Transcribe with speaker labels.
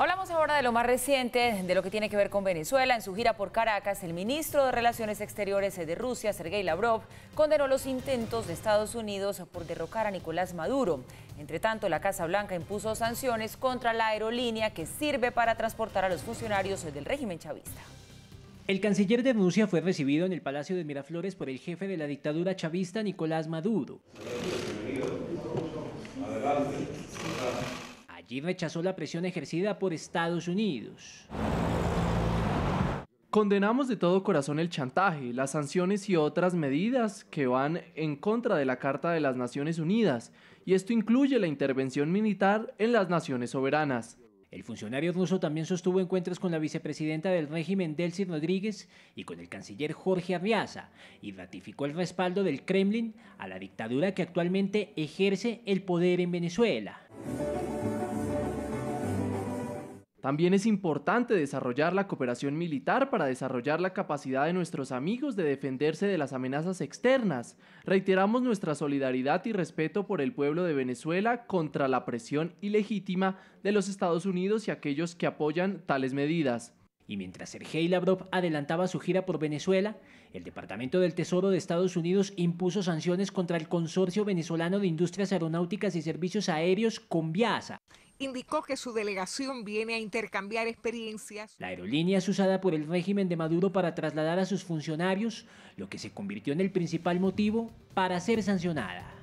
Speaker 1: Hablamos ahora de lo más reciente, de lo que tiene que ver con Venezuela. En su gira por Caracas, el ministro de Relaciones Exteriores de Rusia, Sergei Lavrov, condenó los intentos de Estados Unidos por derrocar a Nicolás Maduro. Entre tanto, la Casa Blanca impuso sanciones contra la aerolínea que sirve para transportar a los funcionarios del régimen chavista.
Speaker 2: El canciller de Rusia fue recibido en el Palacio de Miraflores por el jefe de la dictadura chavista Nicolás Maduro. Allí rechazó la presión ejercida por Estados Unidos.
Speaker 3: Condenamos de todo corazón el chantaje, las sanciones y otras medidas que van en contra de la Carta de las Naciones
Speaker 2: Unidas, y esto incluye la intervención militar en las naciones soberanas. El funcionario ruso también sostuvo encuentros con la vicepresidenta del régimen Delcy Rodríguez y con el canciller Jorge Arriaza y ratificó el respaldo del Kremlin a la dictadura que actualmente ejerce el poder en Venezuela.
Speaker 3: También es importante desarrollar la cooperación militar para desarrollar la capacidad de nuestros amigos de defenderse de las amenazas externas. Reiteramos nuestra solidaridad y respeto por el pueblo de Venezuela contra la presión ilegítima de los Estados Unidos y
Speaker 2: aquellos que apoyan tales medidas. Y mientras Sergei Lavrov adelantaba su gira por Venezuela, el Departamento del Tesoro de Estados Unidos impuso sanciones contra el Consorcio Venezolano de Industrias Aeronáuticas y Servicios Aéreos, Combiasa
Speaker 4: indicó que su delegación viene a intercambiar experiencias. La
Speaker 2: aerolínea es usada por el régimen de Maduro para trasladar a sus funcionarios, lo que se convirtió en el principal motivo para ser sancionada.